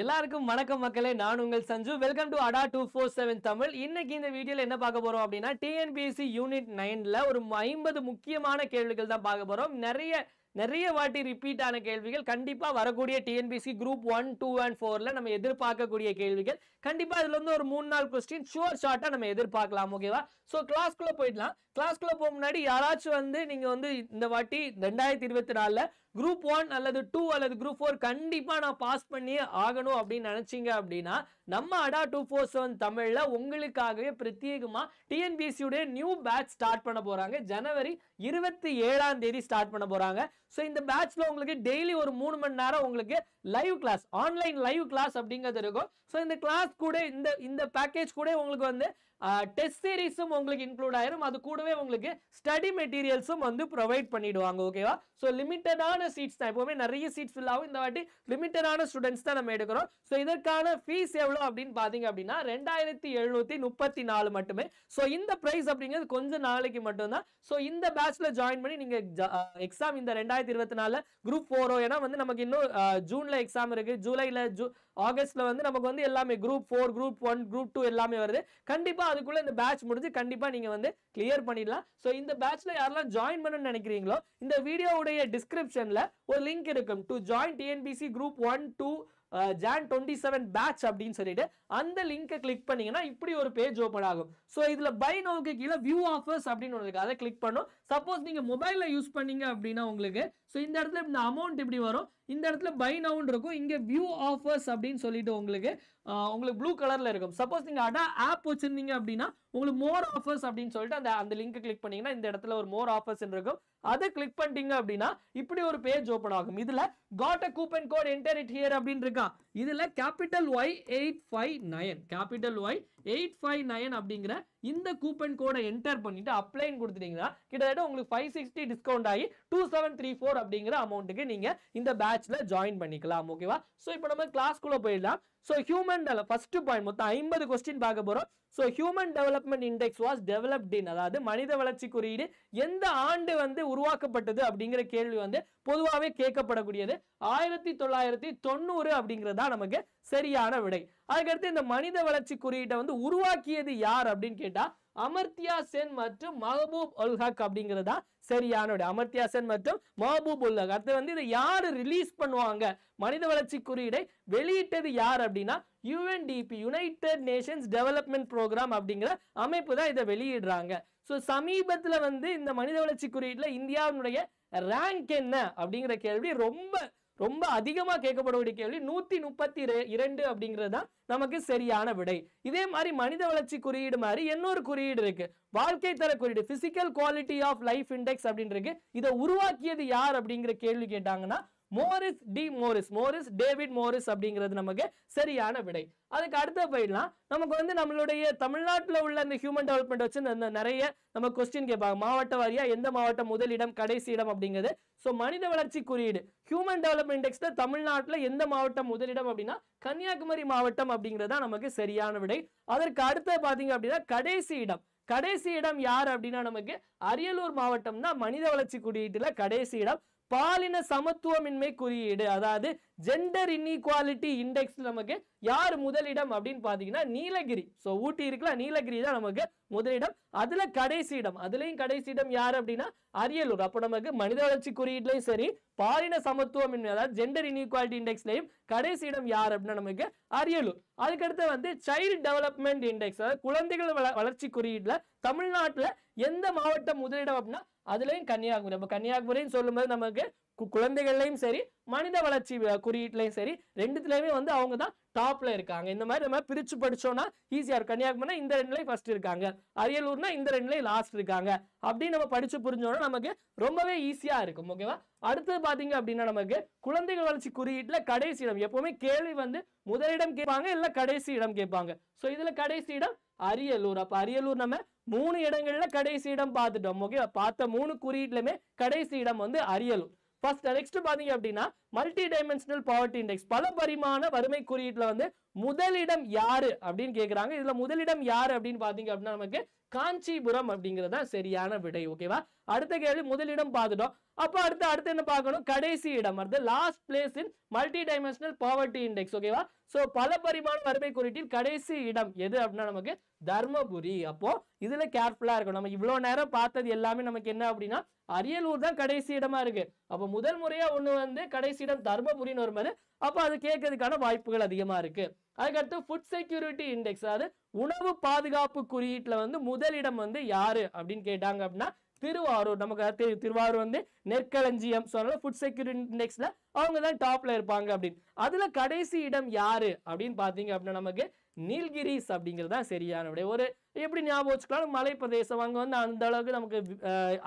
எல்லாருக்கும் வணக்கம் மக்களே நான் உங்கள் Sanju welcome to Adda two four seven Tamil இன்னைக்கு இந்த வீடியோவில் என்ன பார்க்க போகிறோம் அப்படின்னா டிஎன்பிஎஸ்சி யூனிட் நைனில் ஒரு ஐம்பது முக்கியமான கேள்விகள் தான் பார்க்க போகிறோம் நிறைய நிறைய வாட்டி ரிப்பீட் ஆன கேள்விகள் கண்டிப்பாக வரக்கூடிய TNPSC group one two and ஃபோரில் நம்ம எதிர்பார்க்கக்கூடிய கேள்விகள் கண்டிப்பாக இதில் இருந்து ஒரு மூணு நாள் கொஸ்டின் ஷோர் ஷார்ட்டாக நம்ம எதிர்பார்க்கலாம் ஓகேவா ஸோ கிளாஸ்க்குள்ளே போயிடலாம் கிளாஸ்க்குள்ளே போக முன்னாடி யாராச்சும் வந்து நீங்கள் வந்து இந்த வாட்டி ரெண்டாயிரத்தி இருபத்தி நாலில் குரூப் ஒன் அல்லது டூ அல்லது குரூப் ஃபோர் கண்டிப்பாக நான் பாஸ் பண்ணி ஆகணும் அப்படின்னு நினச்சிங்க அப்படின்னா நம்ம அடா டூ ஃபோர் செவன் தமிழில் உங்களுக்காகவே பிரத்யேகமாக டிஎன்பிசியுடைய நியூ பேட்ச் ஸ்டார்ட் பண்ண போகிறாங்க ஜனவரி இருபத்தி ஏழாம் தேதி ஸ்டார்ட் பண்ண போகிறாங்க ஸோ இந்த பேட்ச்சில் உங்களுக்கு டெய்லி ஒரு மூணு மணி நேரம் உங்களுக்கு live class online live class அப்படிங்கிறது இருக்கும் ஸோ இந்த கிளாஸ் கூட இந்த இந்த பேக்கேஜ் கூட உங்களுக்கு வந்து டெஸ்ட் சீரீஸும் உங்களுக்கு இன்க்ளூட் ஆயிரும் அது கூடவே உங்களுக்கு ஸ்டடி மெட்டீரியல்ஸும் வந்து ப்ரொவைட் பண்ணிடுவாங்க ஓகேவா ஸோ லிமிட்டடான சீட்ஸ் தான் எப்போவுமே நிறைய சீட்ஸ் ஃபில் ஆகும் இந்த வாட்டி லிமிட்டடான ஸ்டூடெண்ட்ஸ் தான் நம்ம எடுக்கிறோம் ஸோ இதற்கான ஃபீஸ் எவ்வளோ அப்படின்னு பார்த்தீங்க அப்படின்னா ரெண்டாயிரத்தி எழுநூத்தி முப்பத்தி நாலு மட்டுமே ஸோ இந்த ப்ரைஸ் அப்படிங்கிறது கொஞ்சம் நாளைக்கு மட்டும்தான் ஸோ இந்த பேட்ச்சில் ஜாயின் பண்ணி நீங்கள் எக்ஸாம் இந்த ரெண்டாயிரத்தி இருபத்தி நாலு குரூப் போறோம் ஏன்னா வந்து நமக்கு இன்னும் ஜூனில் எக்ஸாம் இருக்கு ஜூலைல ஜூ ஆகஸ்ட்ல வந்து நமக்கு வந்து எல்லாமே group four group one group two எல்லாமே வருது கண்டிப்பா அதுக்குள்ள இந்த பேட்ச் முடிஞ்சு கண்டிப்பா நீங்க வந்து கிளியர் பண்ணிடலாம் ஸோ இந்த பேட்ச்ல யாரெல்லாம் ஜாயின் பண்ணணும்னு நினைக்கிறீங்களோ இந்த வீடியோவுடைய டிஸ்கிரிப்ஷன்ல ஒரு லிங்க் இருக்கும் to join TNPSC group one two Jan twenty seven batch அப்படின்னு சொல்லிட்டு அந்த லிங்கை கிளிக் பண்ணீங்கன்னா இப்படி ஒரு பேஜ் ஓப்பன் ஆகும் ஸோ இதில் பை நோக்கு கீழே வியூ ஆஃபர்ஸ் அப்படின்னு ஒன்று இருக்குது அதை கிளிக் பண்ணும் சப்போஸ் நீங்கள் மொபைலில் யூஸ் பண்ணீங்க அப்படின்னா உங்களுக்கு ஸோ இந்த இடத்துல இந்த அமௌண்ட் இப்படி வரும் இந்த இடத்துல பை நவுன் இருக்கும் இங்கே வியூ ஆஃபர்ஸ் அப்படின்னு சொல்லிட்டு உங்களுக்கு உங்களுக்கு ப்ளூ கலரில் இருக்கும் சப்போஸ் நீங்கள் அடா ஆப் வச்சுருந்தீங்க அப்படின்னா உங்களுக்கு மோர் ஆஃபர்ஸ் அப்படின்னு சொல்லிட்டு அந்த அந்த லிங்க் கிளிக் பண்ணிங்கன்னா இந்த இடத்துல ஒரு மோர் ஆஃபர்ஸ் இருக்கும் அதை கிளிக் பண்ணிட்டீங்க அப்படின்னா இப்படி ஒரு பேஜ் ஓப்பன் ஆகும் இதில் got a coupon code enter it here அப்படின்னு இருக்கான் இதில் capital Y eight five nine capital Y eight five nine அப்படிங்கிற இந்த கூப்பன் கோடை என்டர் பண்ணிவிட்டு அப்ளைன் கொடுத்துட்டிங்கன்னா கிட்டத்தட்ட உங்களுக்கு ஃபைவ் சிக்ஸ்டி டிஸ்கவுண்ட் ஆகி டூ செவன் த்ரீ ஃபோர் அப்படிங்கிற அமௌண்ட்டுக்கு நீங்கள் இந்த பேட்சில் ஜாயின் பண்ணிக்கலாம் ஓகேவா ஸோ இப்போ நம்ம கிளாஸ்குள்ள போயிடலாம் so human develop first point மொத்தம் ஐம்பது கொஸ்டின் பார்க்க போகிறோம் so human development index was developed in அதாவது மனித வளர்ச்சி குறியீடு எந்த ஆண்டு வந்து உருவாக்கப்பட்டது அப்படிங்கிற கேள்வி வந்து பொதுவாகவே கேட்கப்படக்கூடியது ஆயிரத்தி தொள்ளாயிரத்தி தொண்ணூறு அப்படிங்கிறது தான் நமக்கு சரியான விடை அதுக்கடுத்து இந்த மனித வளர்ச்சி குறியீட்டை வந்து உருவாக்கியது யார் அப்படின்னு கேட்டா அமர்த்தியா சென் மற்றும் மஹபூப் உல் ஹக் அப்படிங்கிறது தான் சரியான அமர்த்தியா சென் மற்றும் மஹபூப் உல் ஹக் அடுத்து வந்து இதை யார் ரிலீஸ் பண்ணுவாங்க மனித வளர்ச்சி குறியீடை வெளியிட்டது யார் அப்படின்னா UNDP united nations development programme அப்படிங்கிற அமைப்பு தான் இதை வெளியிடுறாங்க ஸோ சமீபத்தில் வந்து இந்த மனித வளர்ச்சி குறியீட்டில் இந்தியாவினுடைய ரேங்க் என்ன அப்படிங்கிற கேள்வி ரொம்ப ரொம்ப அதிகமாக கேட்கப்படக்கூடிய கேள்வி நூற்றி முப்பத்தி இரண்டு அப்படிங்கிறது தான் நமக்கு சரியான விடை இதே மாதிரி மனித வளர்ச்சி குறியீடு மாதிரி இன்னொரு குறியீடு இருக்கு வாழ்க்கை தர குறியீடு physical quality of life index அப்படின்னு இருக்கு இதை உருவாக்கியது யார் அப்படிங்கிற கேள்வி கேட்டாங்கன்னா Morris D Morris Morris David Morris அப்படிங்கிறது நமக்கு சரியான விடை அதுக்கு அடுத்த போயிடலாம் நமக்கு வந்து நம்மளுடைய தமிழ்நாட்டில் உள்ள அந்த ஹியூமன் டெவலப்மெண்ட் வச்சு அந்த நிறைய நம்ம கொஸ்டின் கேட்பாங்க மாவட்ட வாரியாக எந்த மாவட்டம் முதலிடம் கடைசி இடம் அப்படிங்கிறது ஸோ மனித வளர்ச்சி குறியீடு ஹியூமன் டெவலப்மெண்ட் இண்டெக்ஸில் தமிழ்நாட்டில் எந்த மாவட்டம் முதலிடம் அப்படின்னா கன்னியாகுமரி மாவட்டம் அப்படிங்கிறது தான் நமக்கு சரியான விடை அதற்கு அடுத்து பார்த்தீங்க அப்படின்னா கடைசி இடம் கடைசி இடம் யார் அப்படின்னா நமக்கு அரியலூர் மாவட்டம் தான் மனித வளர்ச்சி குறியீட்டில் கடைசி இடம் பாலின சமத்துவமின்மை குறியீடு அதாவது ஜெண்டர் இன்இக்வாலிட்டி இண்டெக்ஸ் நமக்கு யார் முதலிடம் அப்படின்னு பார்த்தீங்கன்னா நீலகிரி ஸோ ஊட்டி இருக்கலாம் நீலகிரி தான் நமக்கு முதலிடம் அதில் கடைசி இடம் அதுலேயும் கடைசி இடம் யார் அப்படின்னா அரியலூர் அப்போ நமக்கு மனித வளர்ச்சி குறியீட்லையும் சரி பாலின சமத்துவமின்மை அதாவது ஜெண்டர் இன்இக்வாலிட்டி இண்டெக்ஸ்லையும் கடைசி இடம் யார் அப்படின்னா நமக்கு அரியலூர் அதுக்கடுத்து வந்து சைல்டு டெவலப்மெண்ட் இண்டெக்ஸ் அதாவது குழந்தைகள் வளர்ச்சி குறியீட்டில் தமிழ்நாட்டில் எந்த மாவட்டம் முதலிடம் அப்படின்னா அதுலேயும் கன்னியாகுமரி அப்போ கன்னியாகுமரின்னு சொல்லும்போது நமக்கு குழந்தைகள்லையும் சரி மனித வளர்ச்சி குறியீட்லையும் சரி ரெண்டுத்துலையுமே வந்து அவங்க தான் டாப்ல இருக்காங்க இந்த மாதிரி நம்ம பிரிச்சு படிச்சோம்னா ஈஸியா இருக்கும் கன்னியாகுமரினா இந்த ரெண்டுலேயும் ஃபர்ஸ்ட் இருக்காங்க அரியலூர்னா இந்த ரெண்டுலேயும் லாஸ்ட் இருக்காங்க அப்படின்னு நம்ம படிச்சு புரிஞ்சோம்னா நமக்கு ரொம்பவே ஈஸியா இருக்கும் ஓகேவா அடுத்தது பாத்தீங்க அப்படின்னா நமக்கு குழந்தைகள் வளர்ச்சி குறியீட்டுல கடைசி இடம் எப்பவுமே கேள்வி வந்து முதலிடம் கேட்பாங்க இல்ல கடைசி இடம் கேட்பாங்க ஸோ இதுல கடைசி இடம் அரியலூர் அப்ப அரியலூர் நம்ம மூணு இடங்கள்ல கடைசி இடம் பார்த்துட்டோம் ஓகே பார்த்த மூணு குறியீட்லுமே கடைசி இடம் வந்து அரியலூர் ஃபர்ஸ்ட் நெக்ஸ்ட் பார்த்தீங்க அப்படின்னா மல்டி டைமென்ஷனல் பவர்ட்டி இண்டெக்ஸ் பல பரிமாண வறுமை குறியீட்டில் வந்து முதலிடம் யாரு அப்படின்னு கேட்குறாங்க இதில் முதலிடம் யாரு அப்படின்னு பார்த்தீங்க அப்படின்னா நமக்கு காஞ்சிபுரம் அப்படிங்கிறது தான் சரியான விடை ஓகேவா அடுத்த கேள்வி முதலிடம் பார்த்துட்டோம் அப்போ அடுத்து அடுத்து என்ன பார்க்கணும் கடைசி இடம் அடுத்து last place in multi dimensional poverty index ஓகேவா ஸோ பல பரிமாண வறுமை குறிப்பில் கடைசி இடம் எது அப்படின்னா நமக்கு தர்மபுரி அப்போ இதுல கேர்ஃபுல்லா இருக்கும் நம்ம இவ்வளோ நேரம் பார்த்தது எல்லாமே நமக்கு என்ன அப்படின்னா அரியலூர் தான் கடைசி இடமா இருக்கு அப்போ முதல் முறையா ஒண்ணு வந்து கடைசி இடம் தர்மபுரின்னு வரும்போது அப்போ அது கேட்கறதுக்கான வாய்ப்புகள் அதிகமாக இருக்குது அதுக்கடுத்து ஃபுட் செக்யூரிட்டி இண்டெக்ஸ் அதாவது உணவு பாதுகாப்பு குறியீட்டில் வந்து முதலிடம் வந்து யார் அப்படின்னு கேட்டாங்க அப்படின்னா திருவாரூர் நமக்கு திருவாரூர் வந்து நெற்களஞ்சியம் ஸோ அதனால் ஃபுட் செக்யூரிட்டி இண்டெக்ஸில் அவங்க தான் டாப்பில் இருப்பாங்க அப்படின்னு அதில் கடைசி இடம் யார் அப்படின்னு பார்த்தீங்க அப்படின்னா நமக்கு நீல்கிரிஸ் அப்படிங்கிறது தான் சரியான விட ஒரு எப்படி ஞாபகம் வச்சுக்கலாம் மலை பிரதேசம் அங்கே வந்து அந்த அளவுக்கு நமக்கு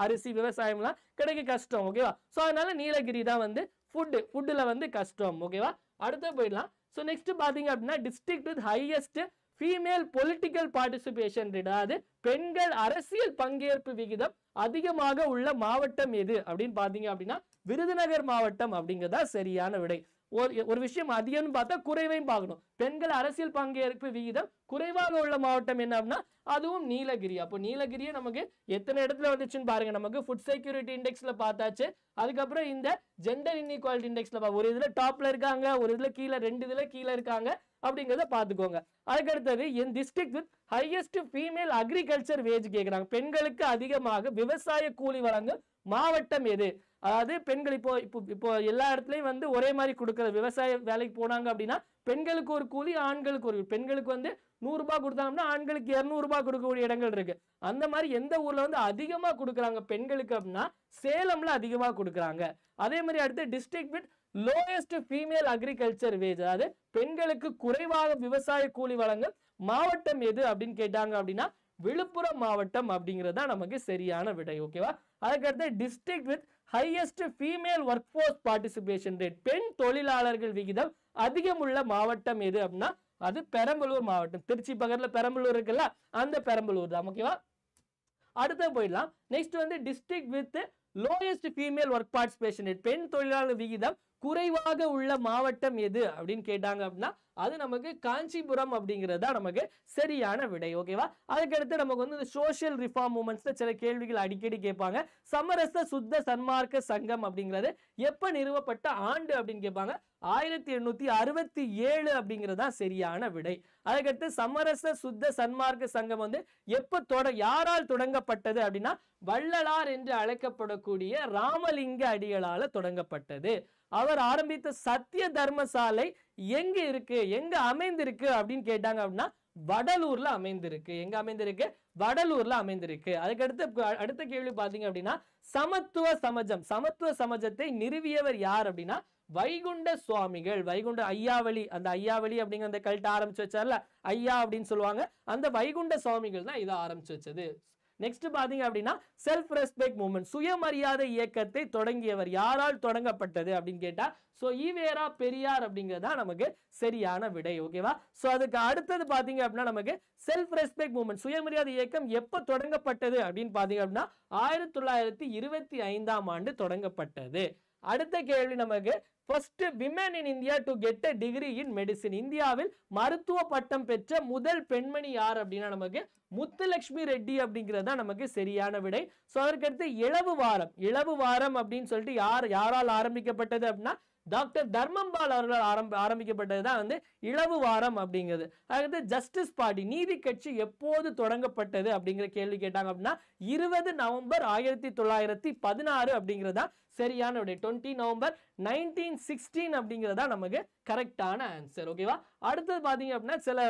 அரிசி விவசாயம்லாம் கிடைக்க கஷ்டம் ஓகேவா ஸோ அதனால நீலகிரி தான் வந்து ஃபுட்டு ஃபுட்டில் வந்து கஷ்டம் ஓகேவா அடுத்து போயிடலாம் ஸோ நெக்ஸ்ட் பார்த்தீங்க அப்படின்னா district with highest female political participation அதாவது பெண்கள் அரசியல் பங்கேற்பு விகிதம் அதிகமாக உள்ள மாவட்டம் எது அப்படின்னு பார்த்தீங்க அப்படின்னா விருதுநகர் மாவட்டம் அப்படிங்கிறதா சரியான விடை ஒரு ஒரு விஷயம் அதிகம்னு பார்த்தா குறைவையும் பார்க்கணும் பெண்கள் அரசியல் பங்கேற்பு விகிதம் குறைவாக உள்ள மாவட்டம் என்ன அப்படின்னா அதுவும் நீலகிரி அப்போ நீலகிரியை நமக்கு எத்தனை இடத்துல வந்துச்சுன்னு பாருங்க நமக்கு ஃபுட் செக்யூரிட்டி இண்டெக்ஸ்ல பார்த்தாச்சு அதுக்கப்புறம் இந்த ஜெண்டர் இன்இக்வாலிட்டி இண்டெக்ஸ்ல ஒரு இதுல டாப்ல இருக்காங்க ஒரு இதுல கீழே ரெண்டு இதுல கீழே இருக்காங்க அப்படிங்கிறத பார்த்துக்கோங்க அதுக்கடுத்தது என் district with highest female agriculture wage கேட்குறாங்க பெண்களுக்கு அதிகமாக விவசாய கூலி வழங்கும் மாவட்டம் எது அதாவது பெண்கள் இப்போ இப்போ இப்போ எல்லா இடத்துலையும் வந்து ஒரே மாதிரி கொடுக்குற விவசாய வேலைக்கு போனாங்க அப்படின்னா பெண்களுக்கு ஒரு கூலி ஆண்களுக்கு ஒரு பெண்களுக்கு வந்து நூறுரூபா கொடுத்தாங்கன்னா ஆண்களுக்கு இரநூறுபா கொடுக்கக்கூடிய இடங்கள் இருக்குது அந்த மாதிரி எந்த ஊரில் வந்து அதிகமாக கொடுக்குறாங்க பெண்களுக்கு அப்படின்னா சேலமில் அதிகமாக கொடுக்குறாங்க அதே மாதிரி அடுத்து district with lowest female agriculture wage அதாவது பெண்களுக்கு குறைவாக விவசாய கூலி வழங்கும் மாவட்டம் எது அப்படின்னு கேட்டாங்க அப்படின்னா விழுப்புரம் மாவட்டம் அப்படிங்கிறது தான் நமக்கு சரியான விடை ஓகேவா அதுக்கடுத்து district with highest female work force participation rate பெண் தொழிலாளர்கள் விகிதம் அதிகம் உள்ள மாவட்டம் எது அப்படின்னா அது பெரம்பலூர் மாவட்டம் திருச்சி பகரில் பெரம்பலூர் இருக்குல்ல அந்த பெரம்பலூர் தான் ஓகேவா அடுத்த போயிடலாம் நெக்ஸ்ட் வந்து district with lowest female work participation பெண் தொழிலாளர் விகிதம் குறைவாக உள்ள மாவட்டம் எது அப்படின்னு கேட்டாங்க அப்படின்னா அது நமக்கு காஞ்சிபுரம் அப்படிங்கிறது தான் நமக்கு சரியான விடை ஓகேவா அதுக்கடுத்து நமக்கு வந்து இந்த சோஷியல் ரிஃபார்ம் மூமெண்ட்ஸ்ல சில கேள்விகள் அடிக்கடி கேட்பாங்க சமரச சுத்த சன்மார்க்க சங்கம் அப்படிங்கிறது எப்போ நிறுவப்பட்ட ஆண்டு அப்படின்னு கேட்பாங்க ஆயிரத்தி எண்ணூற்றி அறுபத்தி ஏழு அப்படிங்கிறது தான் சரியான விடை அதுக்கடுத்து சமரச சுத்த சன்மார்க்க சங்கம் வந்து எப்போ தொட யாரால் தொடங்கப்பட்டது அப்படின்னா வள்ளலார் என்று அழைக்கப்படக்கூடிய ராமலிங்க அடிகளால தொடங்கப்பட்டது அவர் ஆரம்பித்த சத்திய தர்மசாலை எங்க இருக்கு எங்க அமைந்திருக்கு அப்படின்னு கேட்டாங்க அப்படின்னா வடலூர்ல அமைந்திருக்கு எங்க அமைந்திருக்கு வடலூர்ல அமைந்திருக்கு அதுக்கடுத்து அடுத்த கேள்வி பாத்தீங்க அப்படின்னா சமத்துவ சமஜம் சமத்துவ சமஜத்தை நிறுவியவர் யார் அப்படின்னா வைகுண்ட சுவாமிகள் வைகுண்ட ஐயாவளி அந்த ஐயாவளி அப்படிங்கிற அந்த கல்ட்ட ஆரம்பிச்சு வச்சார்ல ஐயா அப்படின்னு சொல்லுவாங்க அந்த வைகுண்ட சுவாமிகள் தான் இதை ஆரம்பிச்சு வச்சது நெக்ஸ்ட் பார்த்தீங்க அப்படின்னா செல்ஃப் ரெஸ்பெக்ட் மூமெண்ட் சுயமரியாதை இயக்கத்தை தொடங்கியவர் யாரால் தொடங்கப்பட்டது அப்படின்னு கேட்டால் ஸோ ஈவேரா பெரியார் அப்படிங்கிறது நமக்கு சரியான விடை ஓகேவா ஸோ அதுக்கு அடுத்தது பார்த்தீங்க அப்படின்னா நமக்கு செல்ஃப் ரெஸ்பெக்ட் மூமெண்ட் சுயமரியாதை இயக்கம் எப்போ தொடங்கப்பட்டது அப்படின்னு பார்த்தீங்க அப்படின்னா ஆயிரத்தி தொள்ளாயிரத்தி இருபத்தி ஐந்தாம் ஆண்டு தொடங்கப்பட்டது அடுத்த கேள்வி நமக்கு first women in India to get a degree in medicine இந்தியாவில் மருத்துவ பட்டம் பெற்ற முதல் பெண்மணி யார் அப்படின்னா நமக்கு முத்துலட்சுமி ரெட்டி அப்படிங்கிறது தான் நமக்கு சரியான விடை ஸோ அதற்கடுத்து இளவு வாரம் இளவு வாரம் அப்படின்னு சொல்லிட்டு யார் யாரால் ஆரம்பிக்கப்பட்டது அப்படின்னா டாக்டர் தர்மம்பால் அவர்கள் ஆரம்ப ஆரம்பிக்கப்பட்டது தான் வந்து இளவு வாரம் அப்படிங்கிறது அதாவது ஜஸ்டிஸ் பார்ட்டி நீதி கட்சி எப்போது தொடங்கப்பட்டது அப்படிங்கிற கேள்வி கேட்டாங்க அப்படின்னா இருபது நவம்பர் ஆயிரத்தி தொள்ளாயிரத்தி பதினாறு அப்படிங்கிறது தான் சரியான விடை டுவெண்ட்டி நவம்பர் நைன்டீன் சிக்ஸ்டீன் அப்படிங்கிறது தான் நமக்கு கரெக்டான ஆன்சர் ஓகேவா அடுத்தது பார்த்தீங்க அப்படின்னா சில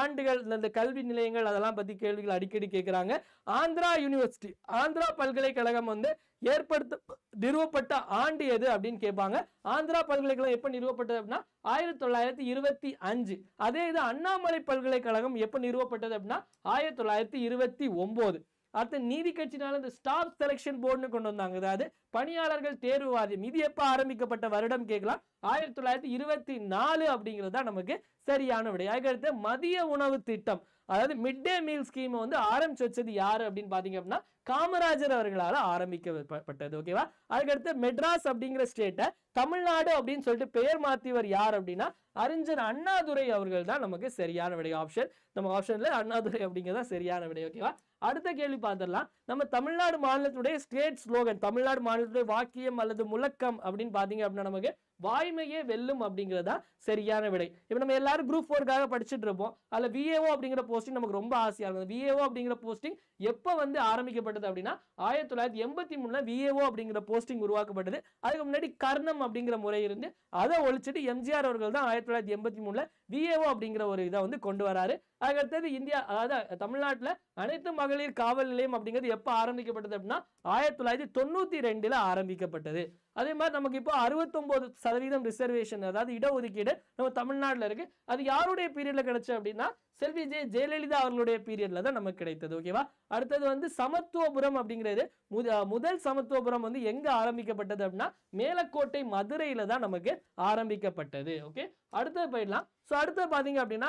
ஆண்டுகள் இந்த கல்வி நிலையங்கள் அதெல்லாம் பற்றி கேள்விகள் அடிக்கடி கேட்குறாங்க ஆந்திரா யூனிவர்சிட்டி ஆந்திரா பல்கலைக்கழகம் வந்து ஏற்படுத்த நிறுவப்பட்ட ஆண்டு எது அப்படின்னு கேட்பாங்க ஆந்திரா பல்கலைக்கழகம் எப்போ நிறுவப்பட்டது அப்படின்னா ஆயிரத்தி தொள்ளாயிரத்தி இருபத்தி அஞ்சு அதே இது அண்ணாமலை பல்கலைக்கழகம் எப்போ நிறுவப்பட்டது அப்படின்னா ஆயிரத்தி தொள்ளாயிரத்தி இருபத்தி ஒன்பது அடுத்து நீதி கட்சினால இந்த ஸ்டாப் செலெக்ஷன் போர்டுன்னு கொண்டு வந்தாங்க அதாவது பணியாளர்கள் தேர்வு வாரியம் இது எப்போ ஆரம்பிக்கப்பட்ட வருடம் கேட்கலாம் ஆயிரத்தி தொள்ளாயிரத்தி இருபத்தி நாலு அப்படிங்கிறது தான் நமக்கு சரியான விடை அதுக்கடுத்து மதிய உணவு திட்டம் அதாவது மிட் டே மீல் ஸ்கீமை வந்து ஆரம்பிச்சு வச்சது யார் அப்படின்னு பார்த்தீங்க அப்படின்னா காமராஜர் அவர்களால் ஆரம்பிக்கப்பட்டது ஓகேவா அதுக்கடுத்து மெட்ராஸ் அப்படிங்கிற ஸ்டேட்டை தமிழ்நாடு அப்படின்னு சொல்லிட்டு பெயர் மாத்தியவர் யார் அப்படின்னா அறிஞர் அண்ணாதுரை அவர்கள் தான் நமக்கு சரியான விடை ஆப்ஷன் நம்ம ஆப்ஷன்ல அண்ணாதுரை தான் சரியான விடை ஓகேவா அடுத்த கேள்வி பார்த்துடலாம் நம்ம தமிழ்நாடு மாநிலத்துடைய ஸ்டேட் ஸ்லோகன் தமிழ்நாடு மாநிலத்துடைய வாக்கியம் அல்லது முழக்கம் அப்படின்னு பார்த்தீங்க அப்படின்னா நமக்கு வாய்மையே வெல்லும் அப்படிங்கிறதா சரியான விடை இப்போ நம்ம எல்லாரும் குரூப் ஃபோர்க்காக படிச்சுட்டு இருப்போம் அதில் விஏஓ அப்படிங்கிற போஸ்டிங் நமக்கு ரொம்ப ஆசையாக இருக்கும் விஏஓ அப்படிங்கிற போஸ்டிங் எப்போ வந்து ஆரம்பிக்கப்பட்டது அப்படின்னா ஆயிரத்தி தொள்ளாயிரத்தி எண்பத்தி மூணில் விஏஓ அப்படிங்கிற போஸ்டிங் உருவாக்கப்பட்டது அதுக்கு முன்னாடி கர்ணம் அப்படிங்கிற முறை இருந்து அதை ஒழிச்சிட்டு எம்ஜிஆர் அவர்கள் தான் ஆயிரத்தி தொள்ளாயிரத்தி எண்பத்தி மூணில் விஏஓ அப்படிங்கிற ஒரு இதை வந்து கொண்டு வராரு அதுக்கடுத்தது இந்தியா அதாவது தமிழ்நாட்டில் அனைத்து மகளிர் காவல் நிலையம் அப்படிங்கிறது எப்போ ஆரம்பிக்கப்பட்டது அப்படின்னா ஆயிரத்தி தொள்ளாயிரத்தி தொண்ணூற்றி ரெண்டில் ஆரம்பிக்கப்பட்டது அதே மாதிரி நமக்கு இப்போ அறுபத்தொம்போது சதவீதம் ரிசர்வேஷன் அதாவது இடஒதுக்கீடு நம்ம தமிழ்நாட்டில் இருக்குது அது யாருடைய பீரியடில் கிடச்சி அப்படின்னா செல்வி ஜெய ஜெயலலிதா அவர்களுடைய பீரியட்ல தான் நமக்கு கிடைத்தது ஓகேவா அடுத்தது வந்து சமத்துவபுரம் அப்படிங்கிறது முத முதல் சமத்துவபுரம் வந்து எங்க ஆரம்பிக்கப்பட்டது அப்படின்னா மேலக்கோட்டை மதுரையில தான் நமக்கு ஆரம்பிக்கப்பட்டது ஓகே அடுத்தது போயிடலாம் ஸோ அடுத்தது பார்த்தீங்க அப்படின்னா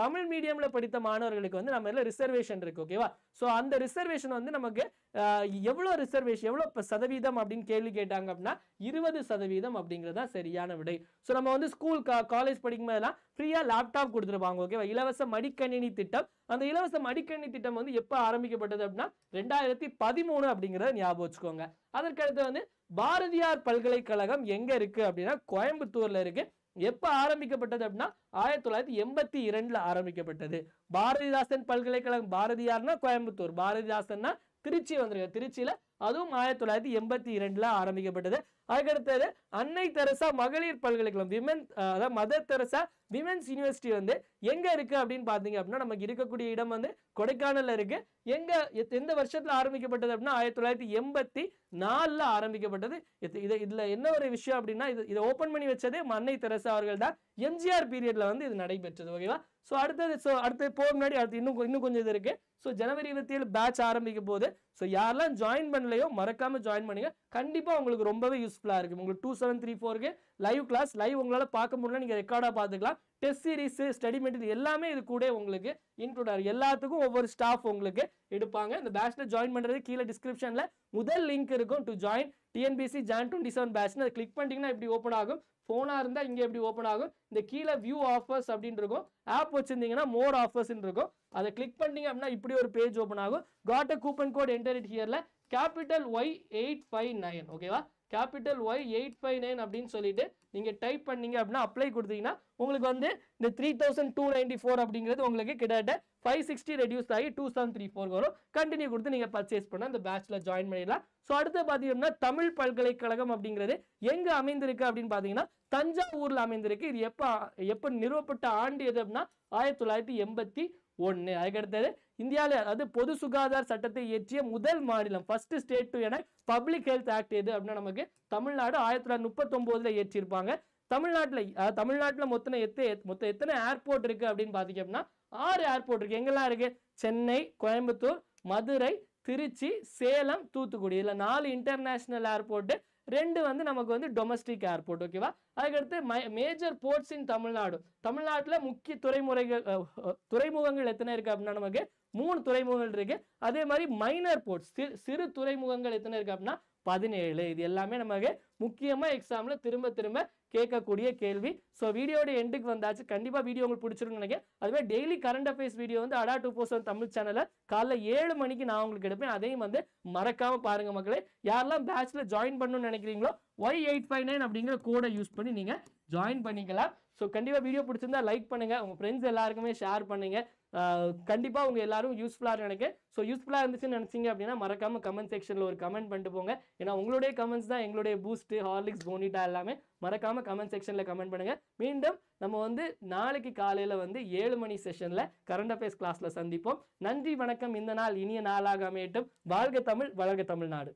தமிழ் மீடியமில் படித்த மாணவர்களுக்கு வந்து நம்ம இதில் ரிசர்வேஷன் இருக்கு ஓகேவா ஸோ அந்த ரிசர்வேஷன் வந்து நமக்கு எவ்வளோ ரிசர்வேஷன் எவ்வளோ சதவீதம் அப்படின்னு கேள்வி கேட்டாங்க அப்படின்னா இருபது சதவீதம் அப்படிங்கிறது சரியான விடை ஸோ நம்ம வந்து ஸ்கூல் காலேஜ் படிக்கும் போதெல்லாம் ஃப்ரீயாக லேப்டாப் கொடுத்துருப்பாங்க ஓகேவா இலவச மடி மடிக்கணினி திட்டம் அந்த இலவச மடிக்கணினி திட்டம் வந்து எப்போ ஆரம்பிக்கப்பட்டது அப்படின்னா ரெண்டாயிரத்தி பதிமூணு அப்படிங்கிறத ஞாபகம் வச்சுக்கோங்க அதற்கடுத்து வந்து பாரதியார் பல்கலைக்கழகம் எங்கே இருக்குது அப்படின்னா கோயம்புத்தூரில் இருக்குது எப்போ ஆரம்பிக்கப்பட்டது அப்படின்னா ஆயிரத்தி தொள்ளாயிரத்தி எண்பத்தி இரண்டில் ஆரம்பிக்கப்பட்டது பாரதிதாசன் பல்கலைக்கழகம் பாரதியார்னா கோயம்புத்தூர் பாரதிதாசன்னா திருச்சி வந்திருக்கு திருச்சியில் அதுவும் ஆயிரத்தி தொள்ளாயிரத்தி எண்பத்தி இரண்டில் ஆரம்பிக்கப்பட்டது அதுக்கடுத்தது அன்னை தெரசா மகளிர் பல்கலைக்கழகம் விமன் அதாவது மதர் தெரசா விமென்ஸ் யூனிவர்சிட்டி வந்து எங்கே இருக்குது அப்படின்னு பார்த்தீங்க அப்படின்னா நமக்கு இருக்கக்கூடிய இடம் வந்து கொடைக்கானலில் இருக்குது எங்கே எந்த வருஷத்தில் ஆரம்பிக்கப்பட்டது அப்படின்னா ஆயிரத்தி தொள்ளாயிரத்தி எண்பத்தி நாலில் ஆரம்பிக்கப்பட்டது இது இதில் என்ன ஒரு விஷயம் அப்படின்னா இது இதை ஓப்பன் பண்ணி வச்சதே அன்னை தெரசா அவர்கள் தான் எம்ஜிஆர் பீரியடில் வந்து இது நடைபெற்றது ஓகேவா ஸோ அடுத்தது ஸோ அடுத்து போக முன்னாடி அடுத்து இன்னும் இன்னும் கொஞ்சம் இது இருக்குது ஸோ ஜனவரி இருபத்தி ஏழு பேட்ச் ஆரம்பிக்கும் போது ஸோ யாரெல்லாம் ஜாயின் பண்ணலையோ மறக்காமல் ஜாயின் பண்ணுங்க கண்டிப்பாக உங்களுக்கு ரொம்பவே யூஸ்ஃபுல்லாக இருக்கும் உங்களுக்கு டூ செவன் த்ரீ ஃபோருக்கு லைவ் கிளாஸ் லைவ் உங்களால் பார்க்க முடியல நீங்கள் ரெக்கார்டாக பார்த்துக்கலாம் டெஸ்ட் சீரிஸ் ஸ்டடி மெட்டீரியல் எல்லாமே இது கூட உங்களுக்கு இன்க்ளூட் ஆகும் எல்லாத்துக்கும் ஒவ்வொரு ஸ்டாஃப் உங்களுக்கு எடுப்பாங்க இந்த பேட்சில் ஜாயின் பண்ணுறது கீழே டிஸ்கிரிப்ஷனில் முதல் லிங்க் இருக்கும் to join TNPSC Jan twenty seven பேட்ச்னு அதை கிளிக் பண்ணிட்டீங்கன்னா இப்படி ஓப்பன் ஆகும் ஃபோனாக இருந்தால் இங்கே எப்படி ஓப்பன் ஆகும் இந்த கீழே வியூ ஆஃபர்ஸ் அப்படின்னு இருக்கும் ஆப் வச்சுருந்தீங்கன்னா மோர் ஆஃபர்ஸ்ன்னு இருக்கும் அதை கிளிக் பண்ணிங்க அப்படின்னா இப்படி ஒரு பேஜ் ஓப்பன் ஆகும் got coupon code enter it ஹியரில் capital Y eight five nine ஓகேவா capital Y eight five nine அப்படின்னு சொல்லிட்டு நீங்கள் டைப் பண்ணீங்க அப்படின்னா அப்ளை கொடுத்தீங்கன்னா உங்களுக்கு வந்து இந்த three thousand two ninety four அப்படிங்கிறது உங்களுக்கு கிட்டத்தட்ட ஃபைவ் சிக்ஸ்டி ரெடியூஸ் ஆகி டூ செவன் த்ரீ ஃபோர் வரும் கண்டினியூ கொடுத்து நீங்கள் பர்ச்சேஸ் பண்ண அந்த பேட்சில் ஜாயின் பண்ணிடலாம் ஸோ அடுத்து பார்த்தீங்கன்னா தமிழ் பல்கலைக்கழகம் அப்படிங்கிறது எங்கே அமைந்திருக்கு அப்படின்னு பார்த்தீங்கன்னா தஞ்சாவூரில் அமைந்திருக்கு இது எப்போ எப்போ நிறுவப்பட்ட ஆண்டு எது அப்படின்னா ஆயிரத்தி தொள்ளாயிரத்தி எண்பத்தி ஒன்று அதுக்கடுத்தது இந்தியாவில் அதாவது பொது சுகாதார சட்டத்தை இயற்றிய முதல் மாநிலம் ஃபர்ஸ்ட் ஸ்டேட் டு என பப்ளிக் ஹெல்த் ஆக்ட் எது அப்படின்னா நமக்கு தமிழ்நாடு ஆயிரத்தி தொள்ளாயிரத்தி முப்பத்தொம்போதில் இயற்றியிருப்பாங்க தமிழ்நாட்டில் தமிழ்நாட்டில் மொத்தம் எத்தனை மொத்தம் எத்தனை ஏர்போர்ட் இருக்குது அப்படின்னு பார்த்தீங்க அப்படின்னா ஆறு ஏர்போர்ட் இருக்குது எங்கெல்லாம் இருக்குது சென்னை கோயம்புத்தூர் மதுரை திருச்சி சேலம் தூத்துக்குடி இதில் நாலு இன்டர்நேஷ்னல் ஏர்போர்ட்டு ரெண்டு வந்து நமக்கு வந்து டொமஸ்டிக் ஏர்போர்ட் ஓகேவா அதுக்கடுத்து மேஜர் போர்ட்ஸ் இன் தமிழ்நாடு தமிழ்நாட்டில் முக்கிய துறைமுறைகள் துறைமுகங்கள் எத்தனை இருக்குது அப்படின்னா நமக்கு மூணு துறைமுகங்கள் இருக்குது அதே மாதிரி மைனர் போர்ட் சிறு சிறு துறைமுகங்கள் எத்தனை இருக்குது அப்படின்னா பதினேழு இது எல்லாமே நமக்கு முக்கியமாக எக்ஸாமில் திரும்ப திரும்ப கேட்கக்கூடிய கேள்வி ஸோ வீடியோட எண்டுக்கு வந்தாச்சு கண்டிப்பாக வீடியோ உங்களுக்கு பிடிச்சிருன்னு நினைக்கிறேன் அதுவே டெய்லி கரண்ட் அஃபேர்ஸ் வீடியோ வந்து அடா டூ போஸ்ட் தமிழ் சேனலில் காலைல ஏழு மணிக்கு நான் உங்களுக்கு எடுப்பேன் அதையும் வந்து மறக்காமல் பாருங்கள் மக்களே யாரெல்லாம் பேட்சில் ஜாயின் பண்ணணும்னு நினைக்கிறீங்களோ ஒய் எயிட் ஃபைவ் நைன் அப்படிங்கிற கோடை யூஸ் பண்ணி நீங்கள் ஜாயின் பண்ணிக்கலாம் ஸோ கண்டிப்பாக வீடியோ பிடிச்சிருந்தா லைக் பண்ணுங்கள் உங்கள் ஃப்ரெண்ட்ஸ் எல்லாருக்குமே ஷேர் பண்ணுங்கள் கண்டிப்பாக உங்கள் எல்லாரும் யூஸ்ஃபுல்லாக எனக்கு ஸோ யூஸ்ஃபுல்லாக இருந்துச்சுன்னு நினச்சிங்க அப்படின்னா மறக்காமல் கமெண்ட் செக்ஷனில் ஒரு கமெண்ட் பண்ணிட்டு போங்க ஏன்னா உங்களுடைய கமெண்ட்ஸ் தான் எங்களுடைய பூஸ்ட்டு ஹார்லிக்ஸ் போனிட்டா எல்லாமே மறக்காமல் கமெண்ட் செக்ஷனில் கமெண்ட் பண்ணுங்கள் மீண்டும் நம்ம வந்து நாளைக்கு காலையில் வந்து ஏழு மணி செஷனில் கரண்ட் அஃபேர்ஸ் கிளாஸில் சந்திப்போம் நன்றி வணக்கம் இந்த நாள் இனிய நாளாக அமையட்டும் வாழ்க தமிழ் வளர்க தமிழ்நாடு